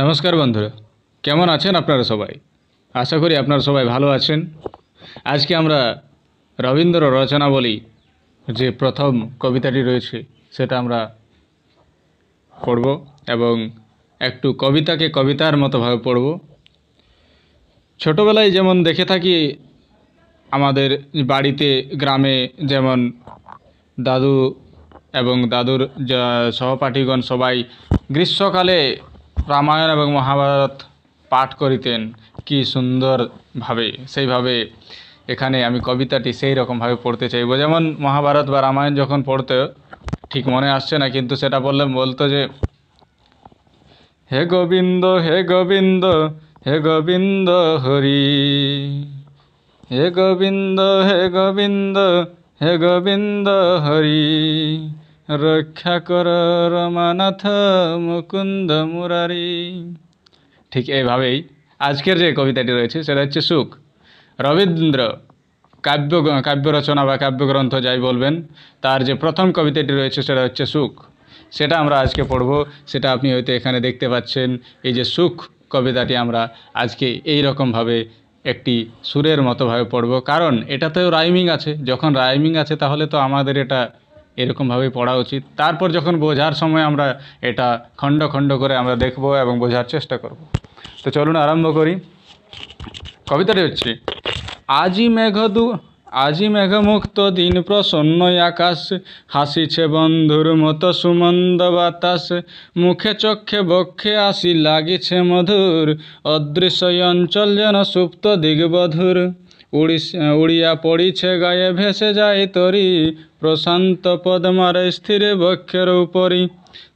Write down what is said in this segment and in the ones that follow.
নমস্কার বন্ধুরা কেমন আছেন আপনারা সবাই আশা করি আপনারা সবাই ভালো আছেন আজকে আমরা রবীন্দ্র রচনা বলি যে প্রথম কবিতাটি রয়েছে সেটা আমরা পড়ব এবং একটু কবিতাকে কবিতার মতোভাবে পড়ব ছোটোবেলায় যেমন দেখে থাকি আমাদের বাড়িতে গ্রামে যেমন দাদু এবং দাদুর সহপাঠীগণ সবাই গ্রীষ্মকালে রামায়ণ এবং মহাভারত পাঠ করিতেন কি সুন্দরভাবে সেইভাবে এখানে আমি কবিতাটি সেই রকমভাবে পড়তে চাইব যেমন মহাভারত বা রামায়ণ যখন পড়তে ঠিক মনে আসছে না কিন্তু সেটা বললে বলতো যে হে গোবিন্দ হে গোবিন্দ হে গোবিন্দ হরি হে গোবিন্দ হে গোবিন্দ হে গোবিন্দ হরি রক্ষা কর রমানাথ মুকুন্দ মুরারি ঠিক এইভাবেই আজকের যে কবিতাটি রয়েছে সেটা হচ্ছে সুখ রবীন্দ্র কাব্য কাব্য রচনা বা কাব্যগ্রন্থ যাই বলবেন তার যে প্রথম কবিতাটি রয়েছে সেটা হচ্ছে সুখ সেটা আমরা আজকে পড়ব সেটা আপনি হয়তো এখানে দেখতে পাচ্ছেন এই যে সুখ কবিতাটি আমরা আজকে এই রকমভাবে একটি সুরের মতোভাবে পড়ব কারণ এটাতেও রাইমিং আছে যখন রাইমিং আছে তাহলে তো আমাদের এটা এরকমভাবেই পড়া উচিত তারপর যখন বোঝার সময় আমরা এটা খণ্ড খণ্ড করে আমরা দেখব এবং বোঝার চেষ্টা করব তো চলুন আরম্ভ করি কবিতাটি হচ্ছে আজি মেঘদু আজি মুক্ত দিন প্রসন্ন আকাশ হাসিছে বন্ধুর মতো সুমন্দ বাতাস মুখে চক্ষে বক্ষে আসি লাগিছে মধুর অদৃশ্য অঞ্চল যেন সুপ্ত দিগবধুর উড়িয়া পড়িছে গায়ে ভেসে যায় তরি প্রশান্ত পদ্মার স্থির বক্ষের উপরি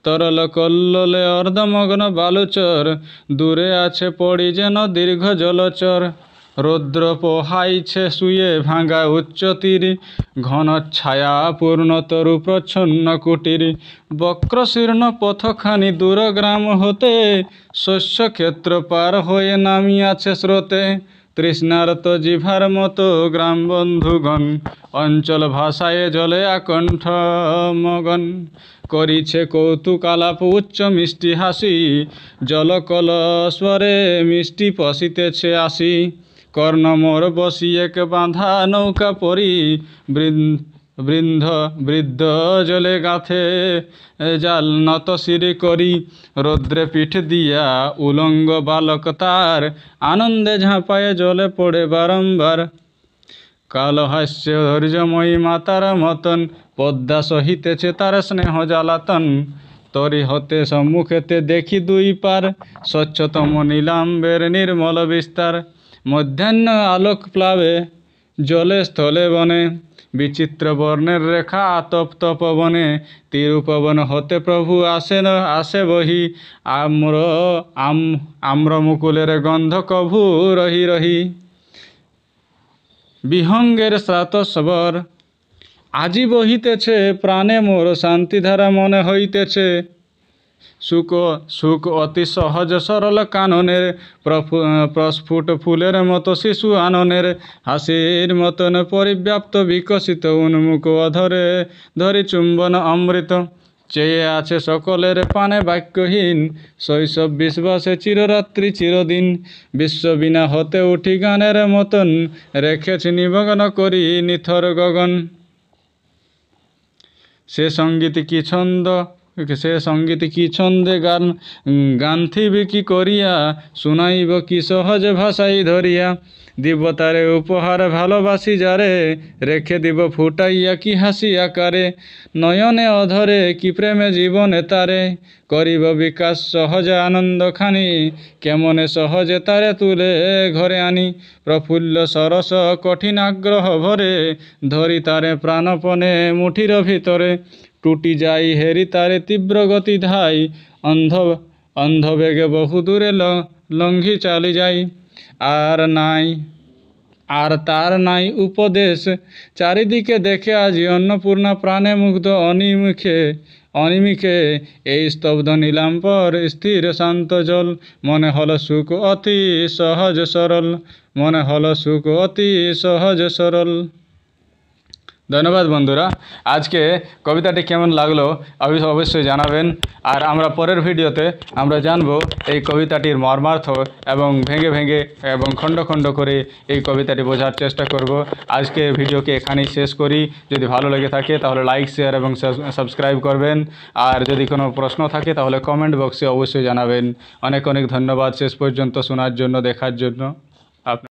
তরল কল্লোলে অর্ধমগ্ন বালুচর দূরে আছে পড়ি যেন দীর্ঘ জলচর রৌদ্র পোহাইছে শুয়ে ভাঙা উচ্চতীর ঘন ছায়া পূর্ণ তরু প্রচ্ছন্ন কুটির বক্র শীর্ণ পথখানি দূরগ্রাম হতে শস্যক্ষেত্র পার হয়ে নামিয়াছে স্রোতে তৃষ্ণারত জিভার মতো গ্রাম বন্ধুগণ অঞ্চল ভাষায় জলে আকণ্ঠ মগন করিছে কৌতুকালাপ উচ্চ মিষ্টি হাসি জলকল স্বরে মিষ্টি পশিতেছে আসি কর্ণমোর বসি এক বাঁধা নৌকা পরি বৃন্দ বৃন্ধ বৃদ্ধ জলে গাথে জাল নত শিরে করি রৌদ্রে পিঠ দিয়া উলঙ্গ বালক তার আনন্দে ঝাঁপায়ে জলে পড়ে বারম্বার কাল হাস্য ধৈর্যময়ী মাতার মতন পদ্মা সহিতেছে তার স্নেহ জ্বালাতন তরি হতে সম্মুখেতে দেখি দুই পার স্বচ্ছতম নীলাম্বের নির্মল বিস্তার মধ্যাহ্ন আলোক প্লাবে জলে স্থলে বনে বিচিত্র বর্ণের রেখা আতপ্ত পবনে তিরুপবন হতে প্রভু আসে না আসে বহি আম্র আম আম্র মুকুলের গন্ধ কভু রহি রহি বিহঙ্গের শ্রাত সবর আজি বহিতেছে প্রাণে মোর শান্তিধারা মনে হইতেছে সুখ সুখ অতি সহজ সরল কাননের প্রস্ফুট ফুলের মতো শিশু আননের হাসির মতন পরিব্যাপ্ত বিকশিত উন্মুখ অধরে ধরি চুম্বন অমৃত চেয়ে আছে সকলের পানে বাক্যহীন শৈশব বিশ্বাসে চিররাত্রি চিরদিন বিশ্ববিনা হতে উঠি গানের মতন রেখেছি নিমগ্ন করি নিথর গগন সে সঙ্গীত কি ছন্দ সে সঙ্গীত কি ছন্দে গান গান থিবি কি করিয়া শুনাইব কি সহজ ভাষাই ধরিয়া দিবতারে উপহার ভালোবাসি যারে রেখে দিব ফুটাইয়া কি হাসি আকারে নয়নে অধরে কি প্রেমে জীবনে তারে করিব বিকাশ সহজ আনন্দ খানি কেমনে সহজে তারে তুলে ঘরে আনি প্রফুল্ল সরস কঠিন আগ্রহ ভরে ধরি তারে প্রাণপণে মুঠির ভিতরে টুটি যাই হেরি তারে তীব্র গতি ধাই অন্ধ অন্ধবেগে বহুদূরে লঙ্ঘি চালি যাই আর নাই আর তার নাই উপদেশ চারিদিকে দেখে আজি অন্নপূর্ণা প্রাণে মুগ্ধ অনিমিখে অনিমিকে এই স্তব্ধ নীলাম্বর স্থির শান্ত জল মনে হল সুখ অতি সহজ সরল মনে হল সুখ অতি সহজ সরল ধন্যবাদ বন্ধুরা আজকে কবিতাটি কেমন লাগলো অবশ্যই জানাবেন আর আমরা পরের ভিডিওতে আমরা জানব এই কবিতাটির মর্মার্থ এবং ভেঙে ভেঙে এবং খণ্ড খণ্ড করে এই কবিতাটি বোঝার চেষ্টা করব আজকে ভিডিওকে এখানেই শেষ করি যদি ভালো লেগে থাকে তাহলে লাইক শেয়ার এবং সাবস্ক্রাইব করবেন আর যদি কোনো প্রশ্ন থাকে তাহলে কমেন্ট বক্সে অবশ্যই জানাবেন অনেক অনেক ধন্যবাদ শেষ পর্যন্ত শোনার জন্য দেখার জন্য